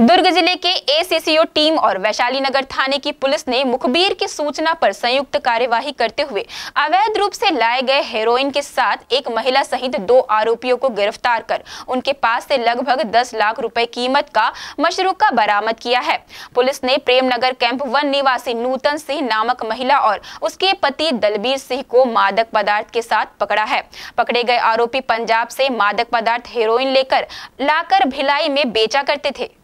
दुर्ग जिले के एसीसीओ टीम और वैशाली नगर थाने की पुलिस ने मुखबिर की सूचना पर संयुक्त कार्यवाही करते हुए अवैध रूप से लाए गए हेरोइन के साथ एक महिला सहित दो आरोपियों को गिरफ्तार कर उनके पास से लगभग 10 लाख रुपए कीमत का मशरूका बरामद किया है पुलिस ने प्रेमनगर कैंप वन निवासी नूतन सिंह नामक महिला और उसके पति दलबीर सिंह को मादक पदार्थ के साथ पकड़ा है पकड़े गए आरोपी पंजाब से मादक पदार्थ हेरोइन लेकर लाकर भिलाई में बेचा करते थे